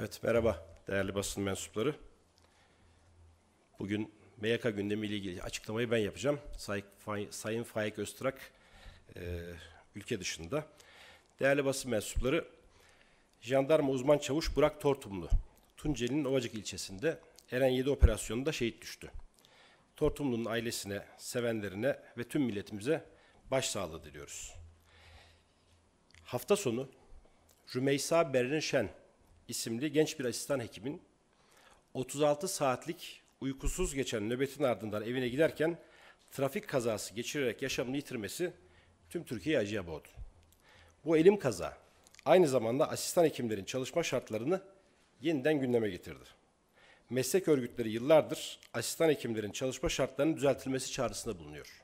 Evet merhaba değerli basın mensupları. Bugün MYK gündemiyle ilgili açıklamayı ben yapacağım. Say, Fay, Sayın Faik Öztrak e, ülke dışında. Değerli basın mensupları jandarma uzman çavuş Burak Tortumlu Tunceli'nin Ovacık ilçesinde Eren 7 operasyonunda şehit düştü. Tortumlu'nun ailesine, sevenlerine ve tüm milletimize başsağlığı diliyoruz. Hafta sonu Rümeysa Berrin Şen isimli genç bir asistan hekimin 36 saatlik uykusuz geçen nöbetin ardından evine giderken trafik kazası geçirerek yaşamını yitirmesi tüm Türkiye'yi acıya boğdu. Bu elim kaza aynı zamanda asistan hekimlerin çalışma şartlarını yeniden gündeme getirdi. Meslek örgütleri yıllardır asistan hekimlerin çalışma şartlarının düzeltilmesi çağrısında bulunuyor.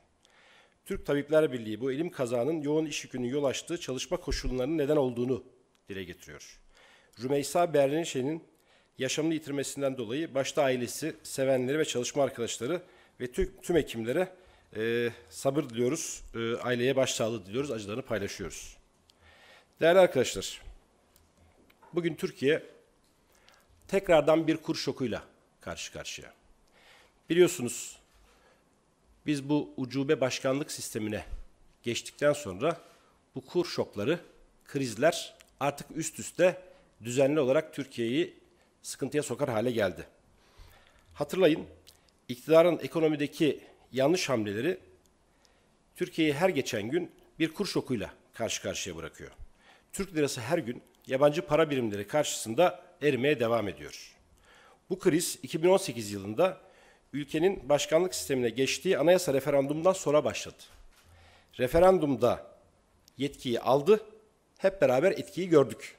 Türk Tabipler Birliği bu elim kazanın yoğun iş yükünün yol açtığı çalışma koşullarının neden olduğunu dile getiriyor. Rümeysa Berinşe'nin yaşamını yitirmesinden dolayı başta ailesi, sevenleri ve çalışma arkadaşları ve tüm, tüm hekimlere e, sabır diliyoruz, e, aileye başsağlığı diliyoruz, acılarını paylaşıyoruz. Değerli arkadaşlar, bugün Türkiye tekrardan bir kur şokuyla karşı karşıya. Biliyorsunuz biz bu ucube başkanlık sistemine geçtikten sonra bu kur şokları, krizler artık üst üste düzenli olarak Türkiye'yi sıkıntıya sokar hale geldi. Hatırlayın, iktidarın ekonomideki yanlış hamleleri Türkiye'yi her geçen gün bir kur şokuyla karşı karşıya bırakıyor. Türk lirası her gün yabancı para birimleri karşısında erimeye devam ediyor. Bu kriz 2018 yılında ülkenin başkanlık sistemine geçtiği anayasa referandumundan sonra başladı. Referandumda yetkiyi aldı, hep beraber etkiyi gördük.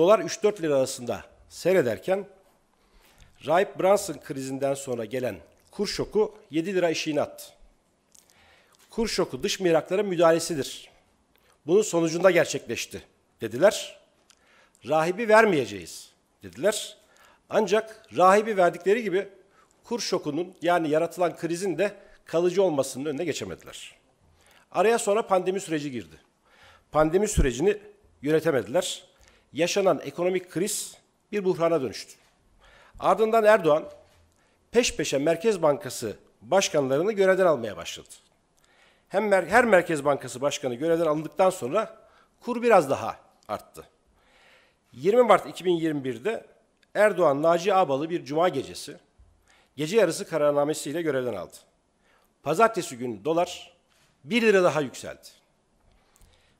Dolar 3-4 lira arasında seyrederken Rahip branson krizinden sonra gelen kur şoku 7 lira işiğine attı. Kur şoku dış mihrakların müdahalesidir. Bunun sonucunda gerçekleşti dediler. Rahibi vermeyeceğiz dediler. Ancak rahibi verdikleri gibi kur şokunun yani yaratılan krizin de kalıcı olmasının önüne geçemediler. Araya sonra pandemi süreci girdi. Pandemi sürecini yönetemediler yaşanan ekonomik kriz bir buhrana dönüştü. Ardından Erdoğan peş peşe Merkez Bankası başkanlarını görevden almaya başladı. Hem mer her Merkez Bankası başkanı görevden alındıktan sonra kur biraz daha arttı. 20 Mart 2021'de Erdoğan Naci Abalı bir cuma gecesi gece yarısı kararnamesiyle görevden aldı. Pazartesi günü dolar 1 lira daha yükseldi.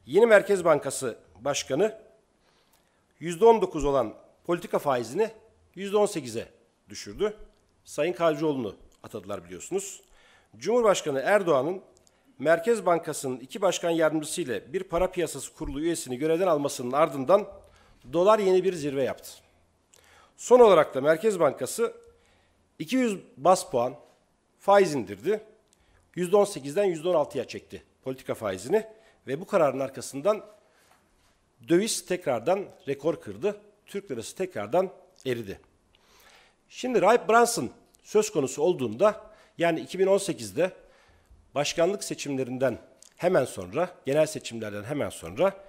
Yeni Merkez Bankası Başkanı %19 olan politika faizini %18'e düşürdü. Sayın Kavcıoğlu'nu atadılar biliyorsunuz. Cumhurbaşkanı Erdoğan'ın Merkez Bankası'nın iki başkan yardımcısı ile bir para piyasası kurulu üyesini görevden almasının ardından dolar yeni bir zirve yaptı. Son olarak da Merkez Bankası 200 bas puan faiz indirdi. %18'den %16'ya çekti politika faizini ve bu kararın arkasından Döviz tekrardan rekor kırdı. Türk lirası tekrardan eridi. Şimdi Ray Brunson söz konusu olduğunda yani 2018'de başkanlık seçimlerinden hemen sonra, genel seçimlerden hemen sonra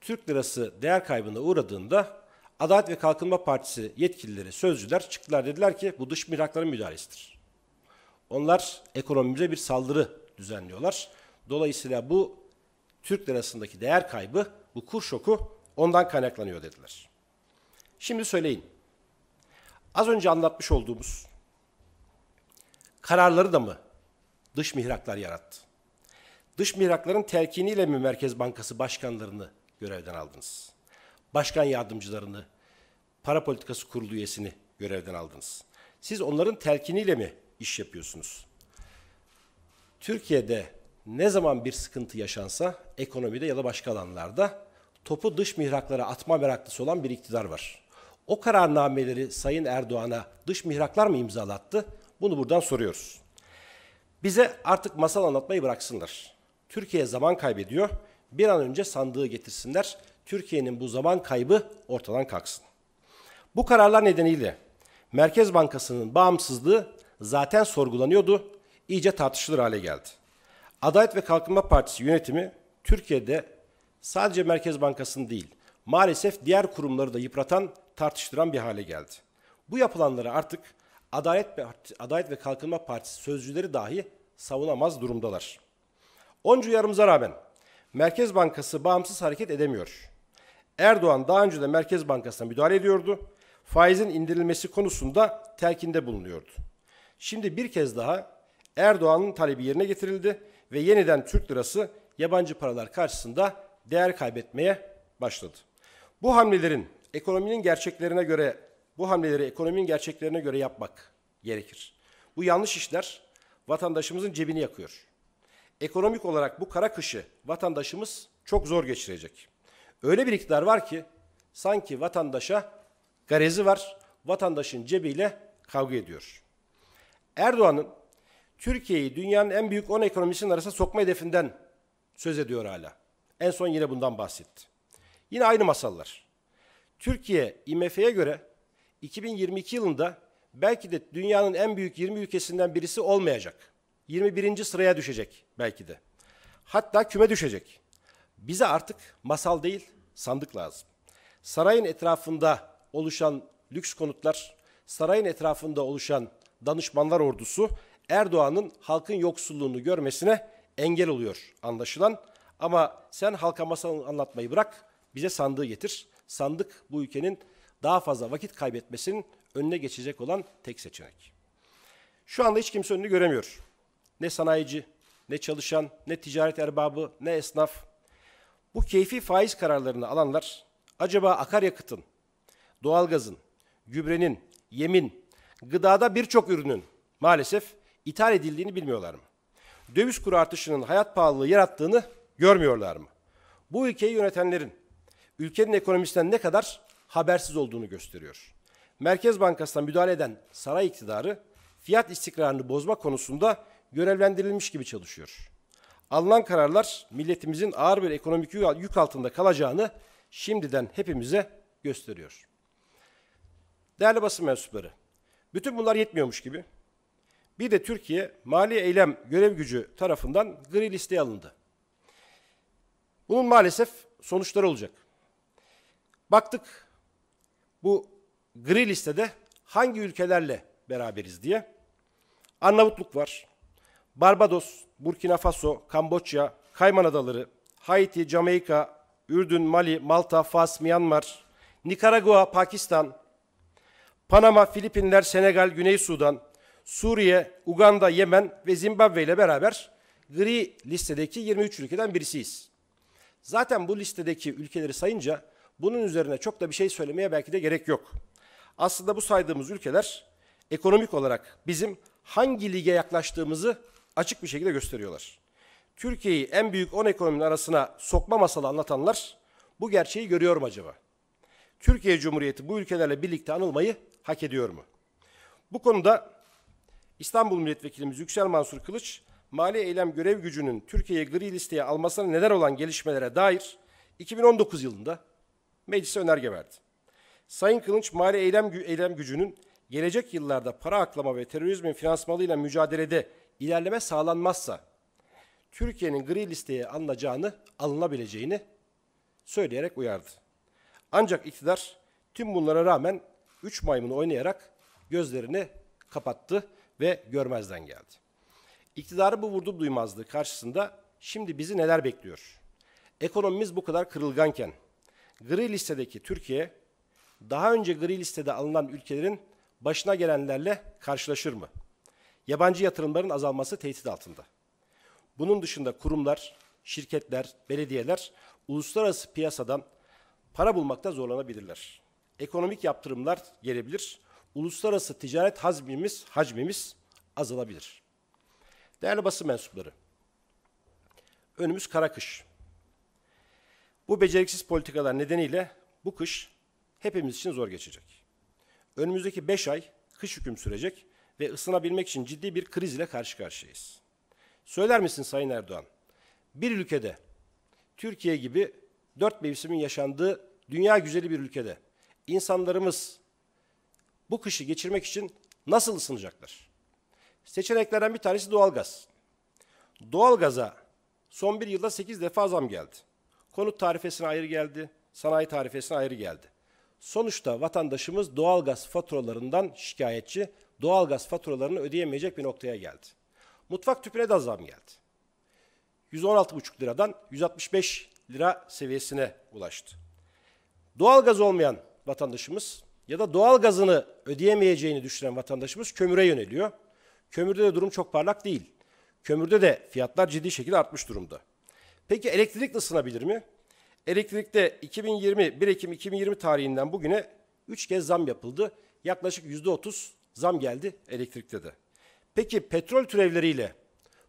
Türk lirası değer kaybına uğradığında Adalet ve Kalkınma Partisi yetkilileri, sözcüler çıktılar dediler ki bu dış mihrakların müdahalesidir. Onlar ekonomimize bir saldırı düzenliyorlar. Dolayısıyla bu Türk lirasındaki değer kaybı bu kur şoku ondan kaynaklanıyor dediler. Şimdi söyleyin. Az önce anlatmış olduğumuz kararları da mı dış mihraklar yarattı? Dış mihrakların telkiniyle mi Merkez Bankası başkanlarını görevden aldınız? Başkan yardımcılarını, para politikası kurulu üyesini görevden aldınız. Siz onların telkiniyle mi iş yapıyorsunuz? Türkiye'de ne zaman bir sıkıntı yaşansa ekonomide ya da başka alanlarda topu dış mihraklara atma meraklısı olan bir iktidar var. O kararnameleri Sayın Erdoğan'a dış mihraklar mı imzalattı? Bunu buradan soruyoruz. Bize artık masal anlatmayı bıraksınlar. Türkiye zaman kaybediyor. Bir an önce sandığı getirsinler. Türkiye'nin bu zaman kaybı ortadan kalksın. Bu kararlar nedeniyle Merkez Bankası'nın bağımsızlığı zaten sorgulanıyordu, İyice tartışılır hale geldi. Adalet ve Kalkınma Partisi yönetimi Türkiye'de sadece Merkez bankasının değil, maalesef diğer kurumları da yıpratan, tartıştıran bir hale geldi. Bu yapılanları artık Adalet ve, Adalet ve Kalkınma Partisi sözcüleri dahi savunamaz durumdalar. Onca uyarımıza rağmen Merkez Bankası bağımsız hareket edemiyor. Erdoğan daha önce de Merkez Bankası'na müdahale ediyordu. Faizin indirilmesi konusunda telkinde bulunuyordu. Şimdi bir kez daha Erdoğan'ın talebi yerine getirildi ve yeniden Türk lirası yabancı paralar karşısında değer kaybetmeye başladı. Bu hamlelerin ekonominin gerçeklerine göre bu hamleleri ekonominin gerçeklerine göre yapmak gerekir. Bu yanlış işler vatandaşımızın cebini yakıyor. Ekonomik olarak bu kara kışı vatandaşımız çok zor geçirecek. Öyle bir iktidar var ki sanki vatandaşa garezi var, vatandaşın cebiyle kavga ediyor. Erdoğan'ın Türkiye'yi dünyanın en büyük 10 ekonomisinin arasına sokma hedefinden söz ediyor hala. En son yine bundan bahsetti. Yine aynı masallar. Türkiye IMF'ye göre 2022 yılında belki de dünyanın en büyük 20 ülkesinden birisi olmayacak. 21. sıraya düşecek belki de. Hatta küme düşecek. Bize artık masal değil, sandık lazım. Sarayın etrafında oluşan lüks konutlar, sarayın etrafında oluşan danışmanlar ordusu Erdoğan'ın halkın yoksulluğunu görmesine engel oluyor anlaşılan. Ama sen halka masal anlatmayı bırak, bize sandığı getir. Sandık bu ülkenin daha fazla vakit kaybetmesinin önüne geçecek olan tek seçenek. Şu anda hiç kimse önünü göremiyor. Ne sanayici, ne çalışan, ne ticaret erbabı, ne esnaf. Bu keyfi faiz kararlarını alanlar acaba akaryakıtın, doğalgazın, gübrenin, yemin, gıdada birçok ürünün maalesef ithal edildiğini bilmiyorlar mı? Döviz kuru artışının hayat pahalılığı yarattığını görmüyorlar mı? Bu ülkeyi yönetenlerin ülkenin ekonomisinden ne kadar habersiz olduğunu gösteriyor. Merkez Bankası'na müdahale eden saray iktidarı fiyat istikrarını bozma konusunda görevlendirilmiş gibi çalışıyor. Alınan kararlar milletimizin ağır bir ekonomik yük altında kalacağını şimdiden hepimize gösteriyor. Değerli basın mensupları, bütün bunlar yetmiyormuş gibi. Bir de Türkiye Mali Eylem Görev Gücü tarafından gri listeye alındı. Bunun maalesef sonuçları olacak. Baktık bu gri listede hangi ülkelerle beraberiz diye. Arnavutluk var. Barbados, Burkina Faso, Kamboçya, Kayman Adaları, Haiti, Jamaika, Ürdün, Mali, Malta, Fas, Myanmar, Nikaragua, Pakistan, Panama, Filipinler, Senegal, Güney Sudan, Suriye, Uganda, Yemen ve Zimbabwe ile beraber gri listedeki 23 ülkeden birisiyiz. Zaten bu listedeki ülkeleri sayınca bunun üzerine çok da bir şey söylemeye belki de gerek yok. Aslında bu saydığımız ülkeler ekonomik olarak bizim hangi lige yaklaştığımızı açık bir şekilde gösteriyorlar. Türkiye'yi en büyük 10 ekonominin arasına sokma masalı anlatanlar bu gerçeği görüyor mu acaba? Türkiye Cumhuriyeti bu ülkelerle birlikte anılmayı hak ediyor mu? Bu konuda İstanbul Milletvekilimiz Yüksel Mansur Kılıç mali eylem görev gücünün Türkiye'ye gri listeye almasına neden olan gelişmelere dair 2019 yılında meclise önerge verdi. Sayın Kılınç mali eylem, gü eylem gücünün gelecek yıllarda para aklama ve terörizmin finansmalıyla mücadelede ilerleme sağlanmazsa Türkiye'nin gri listeye alınacağını, alınabileceğini söyleyerek uyardı. Ancak iktidar tüm bunlara rağmen 3 maymunu oynayarak gözlerini kapattı ve görmezden geldi. İktidarı bu vurdum duymazlığı karşısında şimdi bizi neler bekliyor? Ekonomimiz bu kadar kırılganken gri listedeki Türkiye daha önce gri listede alınan ülkelerin başına gelenlerle karşılaşır mı? Yabancı yatırımların azalması tehdit altında. Bunun dışında kurumlar, şirketler, belediyeler uluslararası piyasadan para bulmakta zorlanabilirler. Ekonomik yaptırımlar gelebilir. Uluslararası ticaret hazmimiz, hacmimiz azalabilir.'' Değerli basın mensupları, önümüz kara kış. Bu beceriksiz politikalar nedeniyle bu kış hepimiz için zor geçecek. Önümüzdeki 5 ay kış hüküm sürecek ve ısınabilmek için ciddi bir kriz ile karşı karşıyayız. Söyler misin Sayın Erdoğan? Bir ülkede, Türkiye gibi dört mevsimin yaşandığı dünya güzeli bir ülkede insanlarımız bu kışı geçirmek için nasıl ısınacaklar? Seçeneklerden bir tanesi doğalgaz. Doğalgaza son bir yılda 8 defa zam geldi. Konut tarifesine ayrı geldi, sanayi tarifesine ayrı geldi. Sonuçta vatandaşımız doğalgaz faturalarından şikayetçi, doğalgaz faturalarını ödeyemeyecek bir noktaya geldi. Mutfak tüpüne de zam geldi. 116,5 liradan 165 lira seviyesine ulaştı. Doğalgaz olmayan vatandaşımız ya da doğalgazını ödeyemeyeceğini düşünen vatandaşımız kömüre yöneliyor. Kömürde de durum çok parlak değil. Kömürde de fiyatlar ciddi şekilde artmış durumda. Peki elektrik ısınabilir mi? Elektrikte 2020 1 Ekim 2020 tarihinden bugüne 3 kez zam yapıldı. Yaklaşık %30 zam geldi elektrikte de. Peki petrol türevleriyle,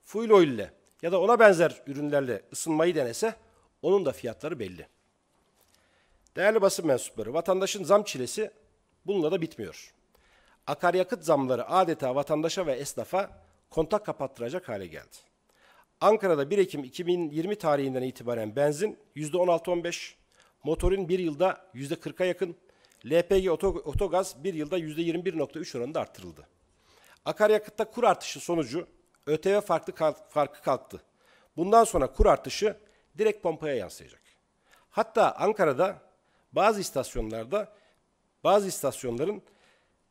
fuel oil ile ya da ona benzer ürünlerle ısınmayı denese onun da fiyatları belli. Değerli basın mensupları, vatandaşın zam çilesi bununla da bitmiyor akaryakıt zamları adeta vatandaşa ve esnafa kontak kapattıracak hale geldi. Ankara'da 1 Ekim 2020 tarihinden itibaren benzin %16-15, motorin bir yılda %40'a yakın, LPG otogaz bir yılda %21.3 oranında arttırıldı. Akaryakıtta kur artışı sonucu ÖTV farklı kalk, farkı kalktı. Bundan sonra kur artışı direkt pompaya yansıyacak. Hatta Ankara'da bazı istasyonlarda bazı istasyonların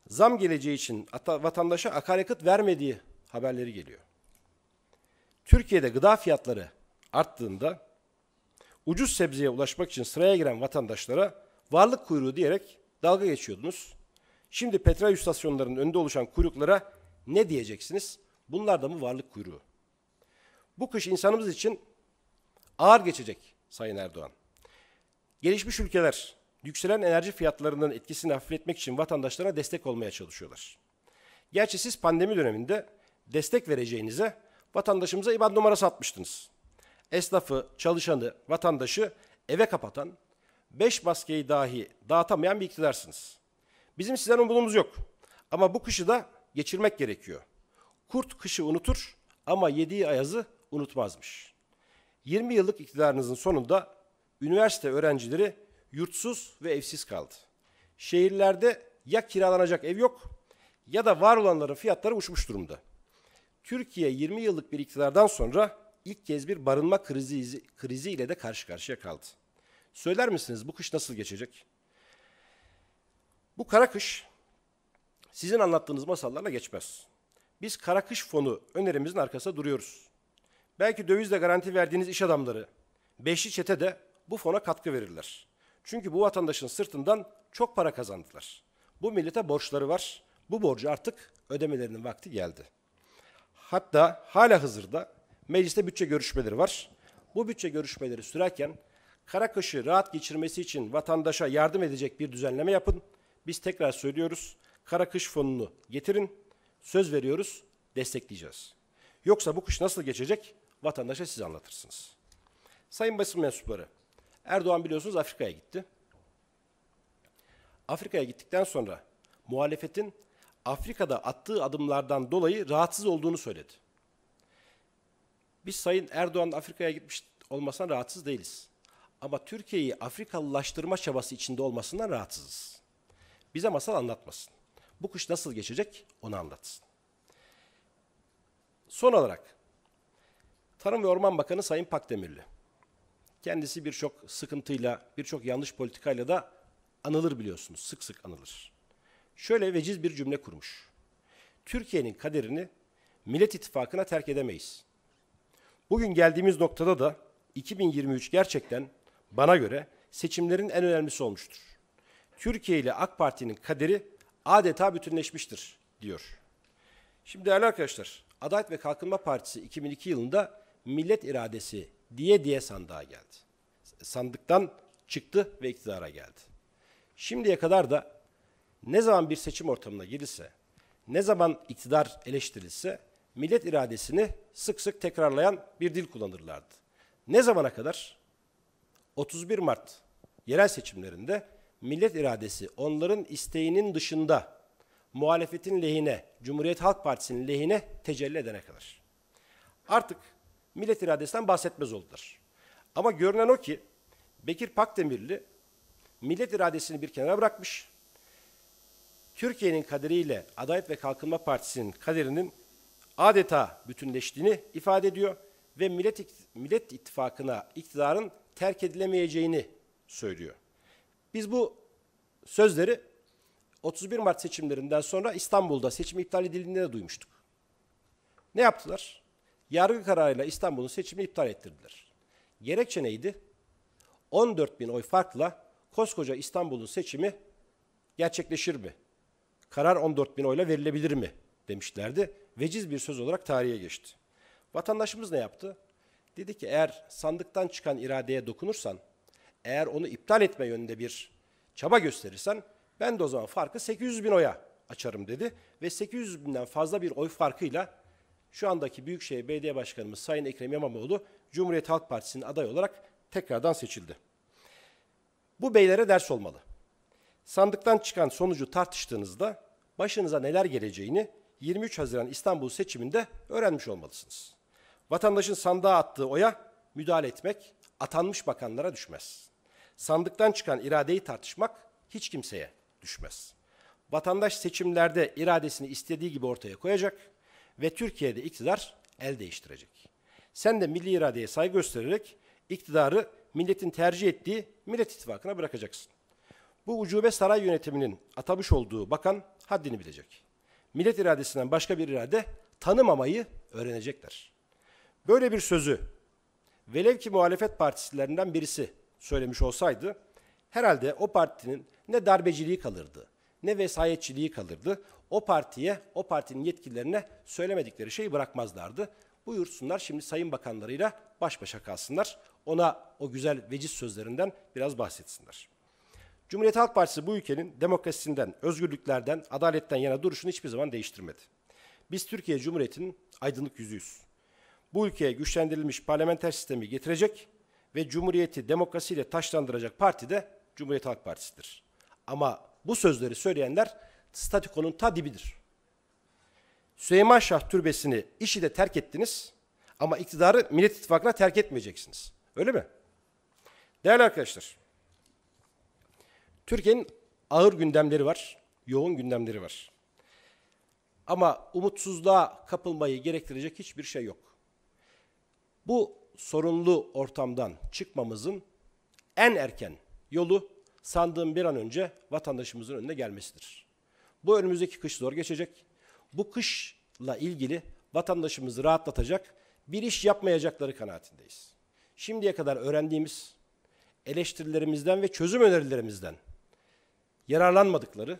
zam geleceği için vatandaşa akaryakıt vermediği haberleri geliyor. Türkiye'de gıda fiyatları arttığında ucuz sebzeye ulaşmak için sıraya giren vatandaşlara varlık kuyruğu diyerek dalga geçiyordunuz. Şimdi petrol istasyonlarının önünde oluşan kuyruklara ne diyeceksiniz? Bunlar da mı varlık kuyruğu? Bu kış insanımız için ağır geçecek Sayın Erdoğan. Gelişmiş ülkeler yükselen enerji fiyatlarının etkisini hafifletmek için vatandaşlara destek olmaya çalışıyorlar. Gerçi siz pandemi döneminde destek vereceğinize vatandaşımıza IBAN numarası atmıştınız. Esnafı, çalışanı, vatandaşı eve kapatan, 5 maskeyi dahi dağıtamayan bir iktidarsınız. Bizim sizden umudumuz yok. Ama bu kışı da geçirmek gerekiyor. Kurt kışı unutur ama yediği ayazı unutmazmış. 20 yıllık iktidarınızın sonunda üniversite öğrencileri yurtsuz ve evsiz kaldı. Şehirlerde ya kiralanacak ev yok ya da var olanların fiyatları uçmuş durumda. Türkiye 20 yıllık bir iktidardan sonra ilk kez bir barınma krizi, krizi ile de karşı karşıya kaldı. Söyler misiniz bu kış nasıl geçecek? Bu kara kış sizin anlattığınız masallarla geçmez. Biz kara kış fonu önerimizin arkasında duruyoruz. Belki dövizle garanti verdiğiniz iş adamları, beşli çete de bu fona katkı verirler. Çünkü bu vatandaşın sırtından çok para kazandılar. Bu millete borçları var. Bu borcu artık ödemelerinin vakti geldi. Hatta hala hazırda mecliste bütçe görüşmeleri var. Bu bütçe görüşmeleri sürerken karakışı rahat geçirmesi için vatandaşa yardım edecek bir düzenleme yapın. Biz tekrar söylüyoruz. karakış fonunu getirin. Söz veriyoruz, destekleyeceğiz. Yoksa bu kış nasıl geçecek? Vatandaşa siz anlatırsınız. Sayın basın mensupları, Erdoğan biliyorsunuz Afrika'ya gitti. Afrika'ya gittikten sonra muhalefetin Afrika'da attığı adımlardan dolayı rahatsız olduğunu söyledi. Biz Sayın Erdoğan Afrika'ya gitmiş olmasından rahatsız değiliz. Ama Türkiye'yi Afrikalılaştırma çabası içinde olmasından rahatsızız. Bize masal anlatmasın. Bu kış nasıl geçecek onu anlatsın. Son olarak Tarım ve Orman Bakanı Sayın Pakdemirli Kendisi birçok sıkıntıyla, birçok yanlış politikayla da anılır biliyorsunuz. Sık sık anılır. Şöyle veciz bir cümle kurmuş. Türkiye'nin kaderini Millet İttifakı'na terk edemeyiz. Bugün geldiğimiz noktada da 2023 gerçekten bana göre seçimlerin en önemlisi olmuştur. Türkiye ile AK Parti'nin kaderi adeta bütünleşmiştir diyor. Şimdi değerli arkadaşlar, Adalet ve Kalkınma Partisi 2002 yılında millet iradesi diye diye sandığa geldi. Sandıktan çıktı ve iktidara geldi. Şimdiye kadar da ne zaman bir seçim ortamına girilse, ne zaman iktidar eleştirilse millet iradesini sık sık tekrarlayan bir dil kullanırlardı. Ne zamana kadar? 31 Mart yerel seçimlerinde millet iradesi onların isteğinin dışında muhalefetin lehine, Cumhuriyet Halk Partisi'nin lehine tecelli edene kadar. Artık millet iradesinden bahsetmez oldular. Ama görünen o ki Bekir Pakdemirli millet iradesini bir kenara bırakmış. Türkiye'nin kaderiyle Adalet ve Kalkınma Partisi'nin kaderinin adeta bütünleştiğini ifade ediyor ve Millet, Millet İttifakı'na iktidarın terk edilemeyeceğini söylüyor. Biz bu sözleri 31 Mart seçimlerinden sonra İstanbul'da seçim iptal edildiğinde de duymuştuk. Ne yaptılar? yargı kararıyla İstanbul'un seçimi iptal ettirdiler. Gerekçe neydi? 14 bin oy farkla koskoca İstanbul'un seçimi gerçekleşir mi? Karar 14 bin oyla verilebilir mi? demişlerdi. Veciz bir söz olarak tarihe geçti. Vatandaşımız ne yaptı? Dedi ki eğer sandıktan çıkan iradeye dokunursan, eğer onu iptal etme yönünde bir çaba gösterirsen ben de o zaman farkı 800 bin oya açarım dedi. Ve 800 binden fazla bir oy farkıyla şu andaki Büyükşehir Belediye Başkanımız Sayın Ekrem İmamoğlu Cumhuriyet Halk Partisi'nin aday olarak tekrardan seçildi. Bu beylere ders olmalı. Sandıktan çıkan sonucu tartıştığınızda başınıza neler geleceğini 23 Haziran İstanbul seçiminde öğrenmiş olmalısınız. Vatandaşın sandığa attığı oya müdahale etmek atanmış bakanlara düşmez. Sandıktan çıkan iradeyi tartışmak hiç kimseye düşmez. Vatandaş seçimlerde iradesini istediği gibi ortaya koyacak ve Türkiye'de iktidar el değiştirecek. Sen de milli iradeye saygı göstererek iktidarı milletin tercih ettiği Millet İttifakı'na bırakacaksın. Bu ucube saray yönetiminin atamış olduğu bakan haddini bilecek. Millet iradesinden başka bir irade tanımamayı öğrenecekler. Böyle bir sözü velev ki muhalefet partilerinden birisi söylemiş olsaydı herhalde o partinin ne darbeciliği kalırdı ne vesayetçiliği kalırdı o partiye, o partinin yetkililerine söylemedikleri şeyi bırakmazlardı. Buyursunlar şimdi sayın bakanlarıyla baş başa kalsınlar. Ona o güzel veciz sözlerinden biraz bahsetsinler. Cumhuriyet Halk Partisi bu ülkenin demokrasisinden, özgürlüklerden, adaletten yana duruşunu hiçbir zaman değiştirmedi. Biz Türkiye Cumhuriyeti'nin aydınlık yüzüyüz. Bu ülkeye güçlendirilmiş parlamenter sistemi getirecek ve Cumhuriyeti demokrasiyle taşlandıracak parti de Cumhuriyet Halk Partisi'dir. Ama bu sözleri söyleyenler statikonun ta dibidir. Süleyman Şah Türbesi'ni işi de terk ettiniz ama iktidarı Millet İttifakı'na terk etmeyeceksiniz. Öyle mi? Değerli arkadaşlar, Türkiye'nin ağır gündemleri var, yoğun gündemleri var. Ama umutsuzluğa kapılmayı gerektirecek hiçbir şey yok. Bu sorunlu ortamdan çıkmamızın en erken yolu sandığım bir an önce vatandaşımızın önüne gelmesidir. Bu önümüzdeki kış zor geçecek. Bu kışla ilgili vatandaşımızı rahatlatacak bir iş yapmayacakları kanaatindeyiz. Şimdiye kadar öğrendiğimiz eleştirilerimizden ve çözüm önerilerimizden yararlanmadıkları,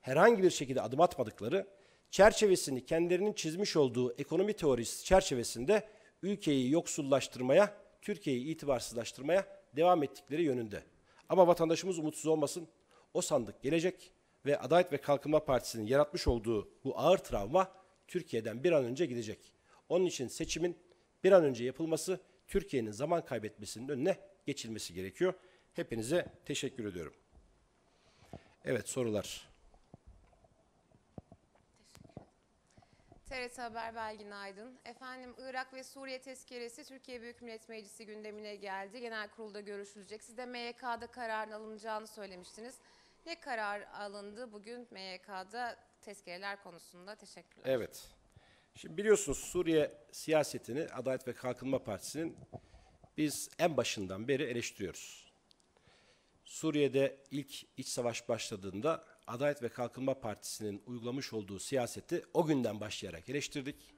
herhangi bir şekilde adım atmadıkları çerçevesini kendilerinin çizmiş olduğu ekonomi teorisi çerçevesinde ülkeyi yoksullaştırmaya, Türkiye'yi itibarsızlaştırmaya devam ettikleri yönünde. Ama vatandaşımız umutsuz olmasın. O sandık gelecek ve Adalet ve Kalkınma Partisi'nin yaratmış olduğu bu ağır travma Türkiye'den bir an önce gidecek. Onun için seçimin bir an önce yapılması Türkiye'nin zaman kaybetmesinin önüne geçilmesi gerekiyor. Hepinize teşekkür ediyorum. Evet sorular. TRT Haber Belgin Aydın. Efendim Irak ve Suriye tezkeresi Türkiye Büyük Millet Meclisi gündemine geldi. Genel kurulda görüşülecek. Siz de MYK'da kararın alınacağını söylemiştiniz. Ne karar alındı bugün MYK'da tezkereler konusunda? Teşekkürler. Evet. Şimdi biliyorsunuz Suriye siyasetini Adalet ve Kalkınma Partisi'nin biz en başından beri eleştiriyoruz. Suriye'de ilk iç savaş başladığında Adalet ve Kalkınma Partisi'nin uygulamış olduğu siyaseti o günden başlayarak eleştirdik.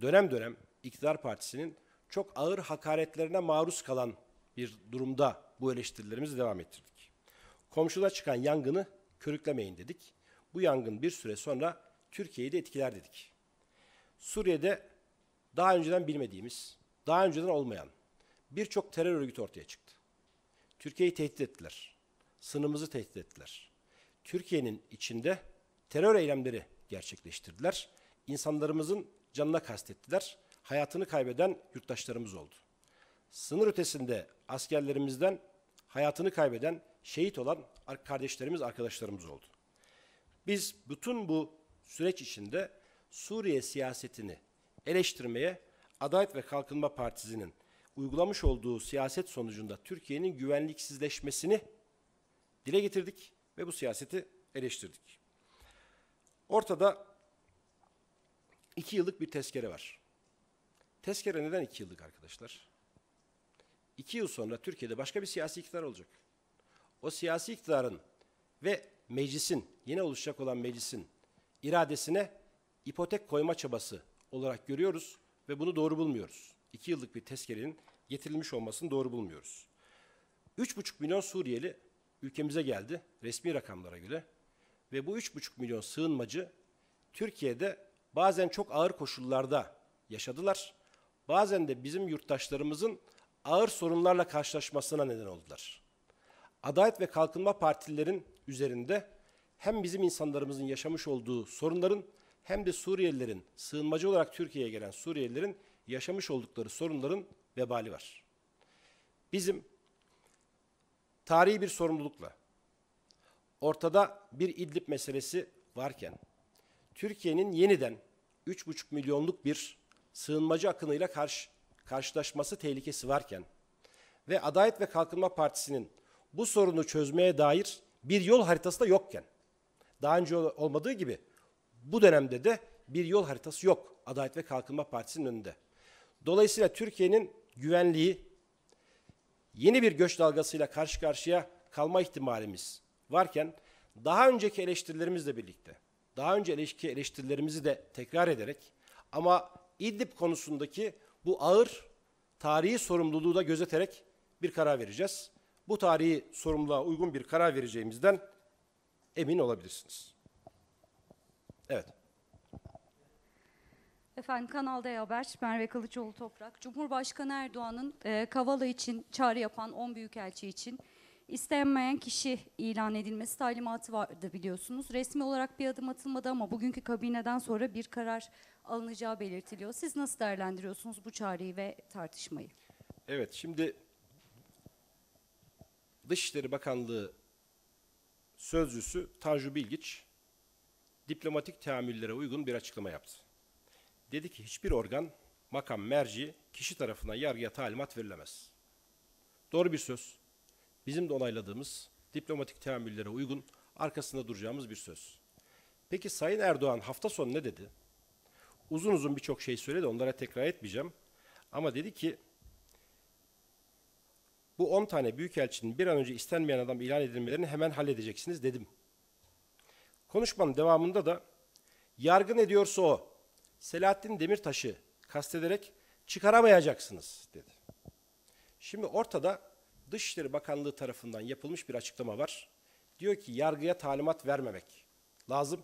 Dönem dönem iktidar partisinin çok ağır hakaretlerine maruz kalan bir durumda bu eleştirilerimizi devam ettirdik. Komşuda çıkan yangını körüklemeyin dedik. Bu yangın bir süre sonra Türkiye'yi de etkiler dedik. Suriye'de daha önceden bilmediğimiz, daha önceden olmayan birçok terör örgütü ortaya çıktı. Türkiye'yi tehdit ettiler. Sınırımızı tehdit ettiler. Türkiye'nin içinde terör eylemleri gerçekleştirdiler. İnsanlarımızın canına kastettiler. Hayatını kaybeden yurttaşlarımız oldu. Sınır ötesinde askerlerimizden hayatını kaybeden şehit olan kardeşlerimiz, arkadaşlarımız oldu. Biz bütün bu süreç içinde Suriye siyasetini eleştirmeye Adalet ve Kalkınma Partisi'nin uygulamış olduğu siyaset sonucunda Türkiye'nin güvenliksizleşmesini dile getirdik ve bu siyaseti eleştirdik. Ortada iki yıllık bir tezkere var. Tezkere neden iki yıllık arkadaşlar? İki yıl sonra Türkiye'de başka bir siyasi iktidar olacak o siyasi iktidarın ve meclisin, yine oluşacak olan meclisin iradesine ipotek koyma çabası olarak görüyoruz ve bunu doğru bulmuyoruz. İki yıllık bir tezkerenin getirilmiş olmasını doğru bulmuyoruz. Üç buçuk milyon Suriyeli ülkemize geldi resmi rakamlara göre ve bu üç buçuk milyon sığınmacı Türkiye'de bazen çok ağır koşullarda yaşadılar. Bazen de bizim yurttaşlarımızın ağır sorunlarla karşılaşmasına neden oldular. Adalet ve Kalkınma Partililerin üzerinde hem bizim insanlarımızın yaşamış olduğu sorunların hem de Suriyelilerin, sığınmacı olarak Türkiye'ye gelen Suriyelilerin yaşamış oldukları sorunların vebali var. Bizim tarihi bir sorumlulukla ortada bir İdlib meselesi varken Türkiye'nin yeniden 3,5 milyonluk bir sığınmacı akınıyla karşı, karşılaşması tehlikesi varken ve Adalet ve Kalkınma Partisi'nin bu sorunu çözmeye dair bir yol haritası da yokken, daha önce olmadığı gibi bu dönemde de bir yol haritası yok Adalet ve Kalkınma Partisi'nin önünde. Dolayısıyla Türkiye'nin güvenliği yeni bir göç dalgasıyla karşı karşıya kalma ihtimalimiz varken daha önceki eleştirilerimizle birlikte, daha önce eleştirilerimizi de tekrar ederek ama İdlib konusundaki bu ağır tarihi sorumluluğu da gözeterek bir karar vereceğiz bu tarihi sorumluluğa uygun bir karar vereceğimizden emin olabilirsiniz. Evet. Efendim Kanal D Haber, Merve Kılıçoğlu Toprak. Cumhurbaşkanı Erdoğan'ın e, Kavala için çağrı yapan 10 büyükelçi için istenmeyen kişi ilan edilmesi talimatı vardı biliyorsunuz. Resmi olarak bir adım atılmadı ama bugünkü kabineden sonra bir karar alınacağı belirtiliyor. Siz nasıl değerlendiriyorsunuz bu çağrıyı ve tartışmayı? Evet şimdi Dışişleri Bakanlığı sözcüsü Tanju Bilgiç diplomatik teamüllere uygun bir açıklama yaptı. Dedi ki hiçbir organ, makam, merci kişi tarafından yargıya talimat verilemez. Doğru bir söz. Bizim de onayladığımız diplomatik teamüllere uygun arkasında duracağımız bir söz. Peki Sayın Erdoğan hafta sonu ne dedi? Uzun uzun birçok şey söyledi onlara tekrar etmeyeceğim. Ama dedi ki bu 10 tane büyükelçinin bir an önce istenmeyen adam ilan edilmelerini hemen halledeceksiniz dedim. Konuşmanın devamında da yargı ne diyorsa o Selahattin Demirtaş'ı kastederek çıkaramayacaksınız dedi. Şimdi ortada Dışişleri Bakanlığı tarafından yapılmış bir açıklama var. Diyor ki yargıya talimat vermemek lazım.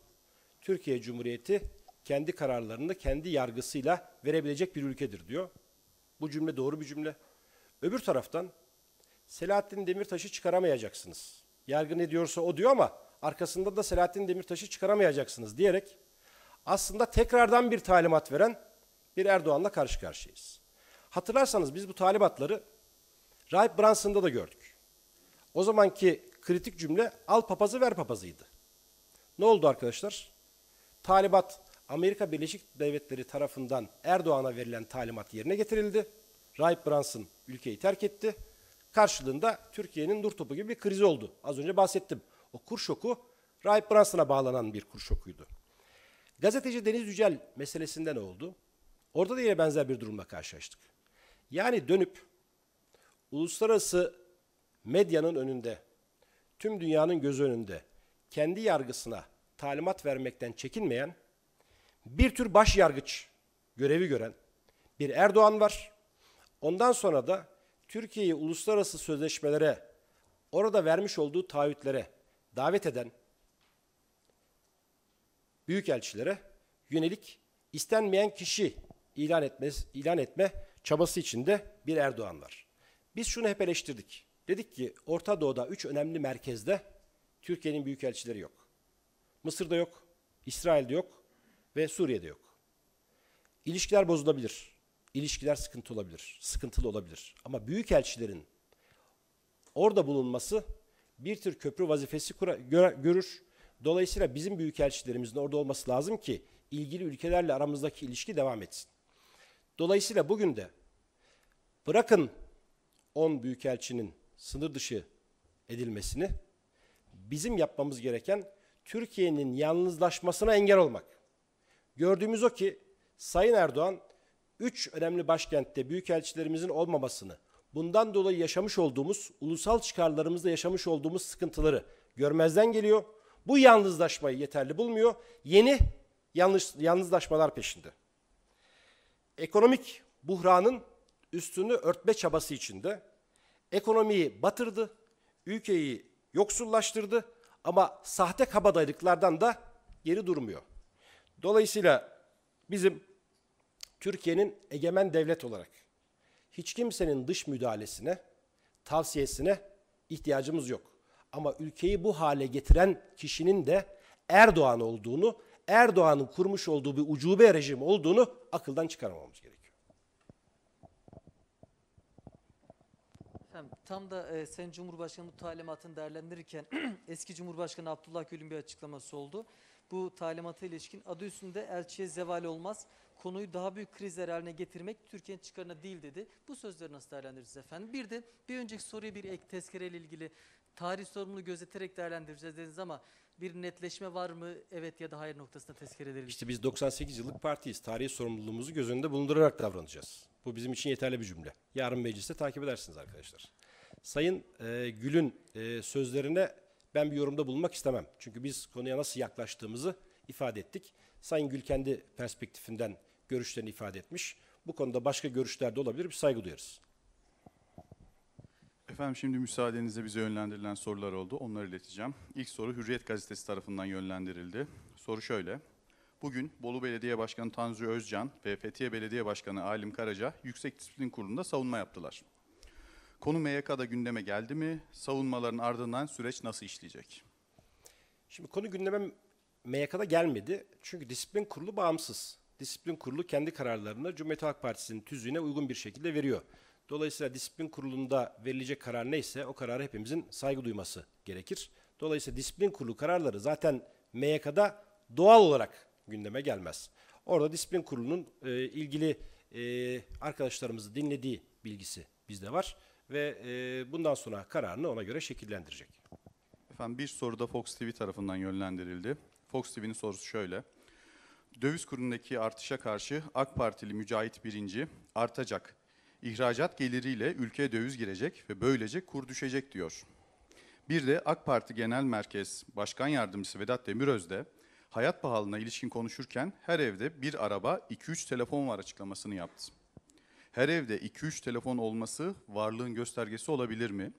Türkiye Cumhuriyeti kendi kararlarını kendi yargısıyla verebilecek bir ülkedir diyor. Bu cümle doğru bir cümle. Öbür taraftan Selahattin Demirtaş'ı çıkaramayacaksınız. Yargı ne diyorsa o diyor ama arkasında da Selahattin Demirtaş'ı çıkaramayacaksınız diyerek aslında tekrardan bir talimat veren bir Erdoğan'la karşı karşıyayız. Hatırlarsanız biz bu talimatları Rahip Branson'da da gördük. O zamanki kritik cümle al papazı ver papazıydı. Ne oldu arkadaşlar? Talimat Amerika Birleşik Devletleri tarafından Erdoğan'a verilen talimat yerine getirildi. Rahip Brunson ülkeyi terk etti Karşılığında Türkiye'nin nur topu gibi bir kriz oldu. Az önce bahsettim. O kur şoku Rahip Brunson'a bağlanan bir kur şokuydu. Gazeteci Deniz Yücel meselesinde ne oldu? Orada da yine benzer bir durumla karşılaştık. Yani dönüp uluslararası medyanın önünde, tüm dünyanın gözü önünde kendi yargısına talimat vermekten çekinmeyen bir tür baş yargıç görevi gören bir Erdoğan var. Ondan sonra da Türkiye'yi uluslararası sözleşmelere, orada vermiş olduğu taahhütlere davet eden büyükelçilere yönelik istenmeyen kişi ilan etmez ilan etme çabası içinde bir Erdoğan var. Biz şunu hep eleştirdik. Dedik ki Orta Doğu'da üç önemli merkezde Türkiye'nin büyükelçileri yok. Mısır'da yok, İsrail'de yok ve Suriye'de yok. İlişkiler bozulabilir ilişkiler sıkıntı olabilir, sıkıntılı olabilir. Ama büyük elçilerin orada bulunması bir tür köprü vazifesi kura, gör, görür. Dolayısıyla bizim büyük elçilerimizin orada olması lazım ki ilgili ülkelerle aramızdaki ilişki devam etsin. Dolayısıyla bugün de bırakın 10 büyükelçinin sınır dışı edilmesini bizim yapmamız gereken Türkiye'nin yalnızlaşmasına engel olmak. Gördüğümüz o ki Sayın Erdoğan üç önemli başkentte büyükelçilerimizin olmamasını, bundan dolayı yaşamış olduğumuz, ulusal çıkarlarımızda yaşamış olduğumuz sıkıntıları görmezden geliyor. Bu yalnızlaşmayı yeterli bulmuyor. Yeni yanlış, yalnızlaşmalar peşinde. Ekonomik buhranın üstünü örtme çabası içinde ekonomiyi batırdı, ülkeyi yoksullaştırdı ama sahte kabadayılıklardan da geri durmuyor. Dolayısıyla bizim Türkiye'nin egemen devlet olarak hiç kimsenin dış müdahalesine, tavsiyesine ihtiyacımız yok. Ama ülkeyi bu hale getiren kişinin de Erdoğan olduğunu, Erdoğan'ın kurmuş olduğu bir ucube rejim olduğunu akıldan çıkarmamamız gerekiyor. Efendim, tam da e, Sayın Cumhurbaşkanı bu talimatını değerlendirirken eski Cumhurbaşkanı Abdullah Gül'ün bir açıklaması oldu. Bu talimata ilişkin adı üstünde elçiye zeval olmaz konuyu daha büyük krizler haline getirmek Türkiye'nin çıkarına değil dedi. Bu sözleri nasıl değerlendiririz efendim? Bir de bir önceki soruya bir ek tezkereyle ilgili tarih sorumluluğu gözeterek değerlendireceğiz dediniz ama bir netleşme var mı? Evet ya da hayır noktasında tezkere edelim. İşte biz 98 yıllık partiyiz. Tarihi sorumluluğumuzu göz önünde bulundurarak davranacağız. Bu bizim için yeterli bir cümle. Yarın mecliste takip edersiniz arkadaşlar. Sayın e, Gül'ün e, sözlerine ben bir yorumda bulunmak istemem. Çünkü biz konuya nasıl yaklaştığımızı ifade ettik. Sayın Gül kendi perspektifinden görüşlerini ifade etmiş. Bu konuda başka görüşler de olabilir. Bir saygı duyarız. Efendim şimdi müsaadenizle bize yönlendirilen sorular oldu. Onları ileteceğim. İlk soru Hürriyet Gazetesi tarafından yönlendirildi. Soru şöyle. Bugün Bolu Belediye Başkanı Tanju Özcan ve Fethiye Belediye Başkanı Alim Karaca Yüksek Disiplin Kurulu'nda savunma yaptılar. Konu MYK'da gündeme geldi mi? Savunmaların ardından süreç nasıl işleyecek? Şimdi konu gündeme MYK'da gelmedi. Çünkü disiplin kurulu bağımsız. Disiplin Kurulu kendi kararlarını Cumhuriyet Halk Partisi'nin tüzüğüne uygun bir şekilde veriyor. Dolayısıyla disiplin kurulunda verilecek karar neyse o kararı hepimizin saygı duyması gerekir. Dolayısıyla disiplin kurulu kararları zaten MYK'da doğal olarak gündeme gelmez. Orada disiplin kurulunun e, ilgili e, arkadaşlarımızı dinlediği bilgisi bizde var ve e, bundan sonra kararını ona göre şekillendirecek. Efendim bir soru da Fox TV tarafından yönlendirildi. Fox TV'nin sorusu şöyle döviz kurundaki artışa karşı AK Partili Mücahit Birinci artacak. İhracat geliriyle ülkeye döviz girecek ve böylece kur düşecek diyor. Bir de AK Parti Genel Merkez Başkan Yardımcısı Vedat Demiröz de hayat pahalılığına ilişkin konuşurken her evde bir araba, 2-3 telefon var açıklamasını yaptı. Her evde 2-3 telefon olması varlığın göstergesi olabilir mi?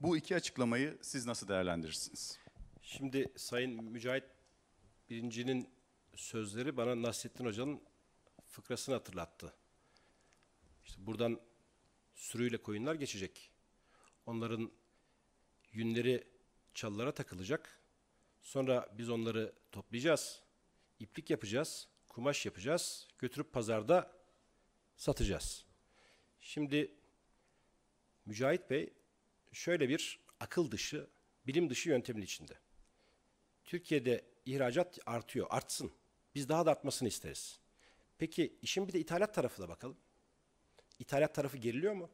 Bu iki açıklamayı siz nasıl değerlendirirsiniz? Şimdi Sayın Mücahit Birincinin sözleri bana Nasrettin Hoca'nın fıkrasını hatırlattı. İşte buradan sürüyle koyunlar geçecek. Onların yünleri çalılara takılacak. Sonra biz onları toplayacağız. İplik yapacağız. Kumaş yapacağız. Götürüp pazarda satacağız. Şimdi Mücahit Bey şöyle bir akıl dışı, bilim dışı yöntemin içinde. Türkiye'de ihracat artıyor, artsın. Biz daha da artmasını isteriz. Peki işin bir de ithalat tarafı da bakalım. İthalat tarafı geriliyor mu?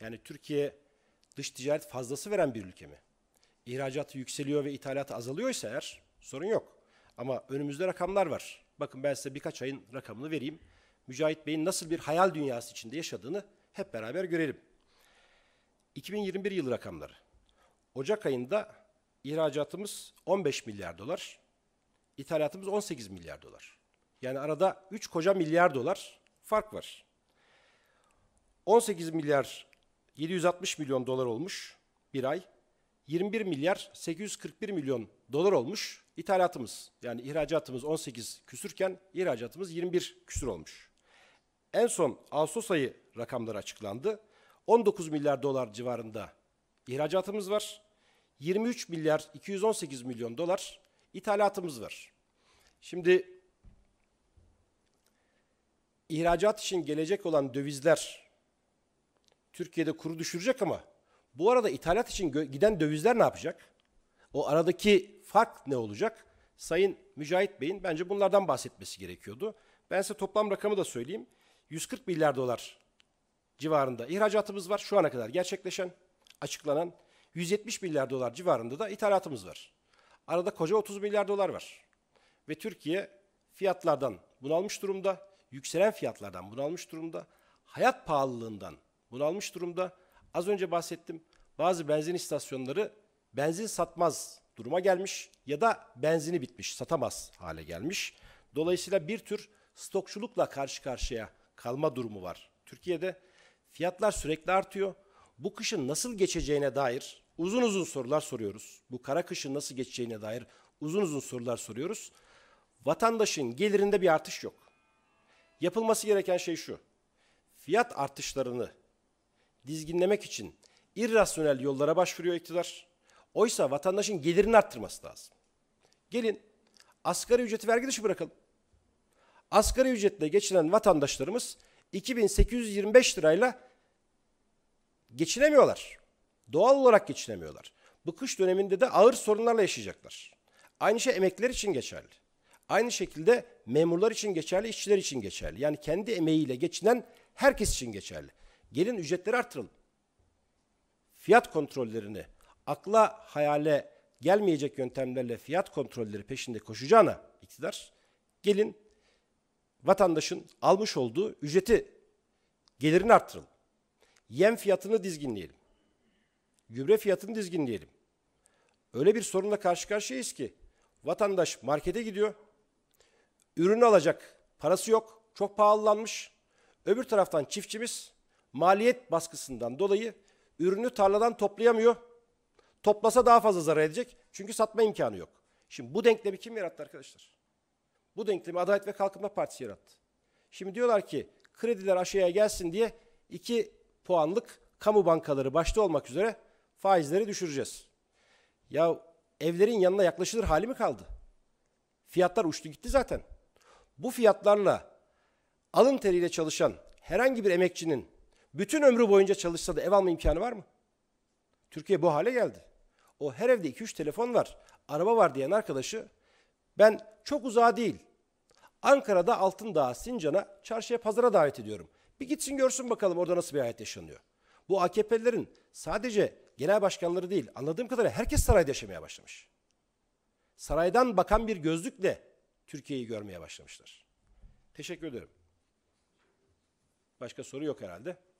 Yani Türkiye dış ticaret fazlası veren bir ülke mi? İhracatı yükseliyor ve ithalatı azalıyorsa eğer sorun yok. Ama önümüzde rakamlar var. Bakın ben size birkaç ayın rakamını vereyim. Mücahit Bey'in nasıl bir hayal dünyası içinde yaşadığını hep beraber görelim. 2021 yılı rakamları. Ocak ayında ihracatımız 15 milyar dolar, ithalatımız 18 milyar dolar. Yani arada 3 koca milyar dolar fark var. 18 milyar 760 milyon dolar olmuş bir ay. 21 milyar 841 milyon dolar olmuş ithalatımız. Yani ihracatımız 18 küsürken ihracatımız 21 küsür olmuş. En son Ağustos ayı rakamları açıklandı. 19 milyar dolar civarında ihracatımız var. 23 milyar 218 milyon dolar ithalatımız var. Şimdi ihracat için gelecek olan dövizler Türkiye'de kuru düşürecek ama bu arada ithalat için giden dövizler ne yapacak? O aradaki fark ne olacak? Sayın Mücahit Bey'in bence bunlardan bahsetmesi gerekiyordu. Ben size toplam rakamı da söyleyeyim. 140 milyar dolar civarında ihracatımız var şu ana kadar gerçekleşen, açıklanan 170 milyar dolar civarında da ithalatımız var. Arada koca 30 milyar dolar var. Ve Türkiye fiyatlardan bunalmış durumda, yükselen fiyatlardan bunalmış durumda, hayat pahalılığından bunalmış durumda. Az önce bahsettim bazı benzin istasyonları benzin satmaz duruma gelmiş ya da benzini bitmiş, satamaz hale gelmiş. Dolayısıyla bir tür stokçulukla karşı karşıya kalma durumu var. Türkiye'de fiyatlar sürekli artıyor. Bu kışın nasıl geçeceğine dair Uzun uzun sorular soruyoruz. Bu kara kışın nasıl geçeceğine dair uzun uzun sorular soruyoruz. Vatandaşın gelirinde bir artış yok. Yapılması gereken şey şu. Fiyat artışlarını dizginlemek için irrasyonel yollara başvuruyor iktidar. Oysa vatandaşın gelirini arttırması lazım. Gelin asgari ücreti vergi dışı bırakalım. Asgari ücretle geçinen vatandaşlarımız 2825 lirayla geçinemiyorlar. Doğal olarak geçinemiyorlar. Bu kış döneminde de ağır sorunlarla yaşayacaklar. Aynı şey emekliler için geçerli. Aynı şekilde memurlar için geçerli, işçiler için geçerli. Yani kendi emeğiyle geçinen herkes için geçerli. Gelin ücretleri artıralım. Fiyat kontrollerini akla hayale gelmeyecek yöntemlerle fiyat kontrolleri peşinde koşacağına iktidar gelin vatandaşın almış olduğu ücreti gelirini arttıralım. Yem fiyatını dizginleyelim gübre fiyatını dizgin diyelim. Öyle bir sorunla karşı karşıyayız ki vatandaş markete gidiyor. Ürünü alacak parası yok. Çok pahalılanmış. Öbür taraftan çiftçimiz maliyet baskısından dolayı ürünü tarladan toplayamıyor. Toplasa daha fazla zarar edecek. Çünkü satma imkanı yok. Şimdi bu denklemi kim yarattı arkadaşlar? Bu denklemi Adalet ve Kalkınma Partisi yarattı. Şimdi diyorlar ki krediler aşağıya gelsin diye iki puanlık kamu bankaları başta olmak üzere faizleri düşüreceğiz. Ya evlerin yanına yaklaşılır hali mi kaldı? Fiyatlar uçtu gitti zaten. Bu fiyatlarla alın teriyle çalışan herhangi bir emekçinin bütün ömrü boyunca çalışsa da ev alma imkanı var mı? Türkiye bu hale geldi. O her evde 2-3 telefon var, araba var diyen arkadaşı ben çok uzağa değil Ankara'da Altındağ, Sincan'a, çarşıya pazara davet ediyorum. Bir gitsin görsün bakalım orada nasıl bir hayat yaşanıyor. Bu AKP'lilerin sadece genel başkanları değil anladığım kadarıyla herkes sarayda yaşamaya başlamış. Saraydan bakan bir gözlükle Türkiye'yi görmeye başlamışlar. Teşekkür ederim. Başka soru yok herhalde.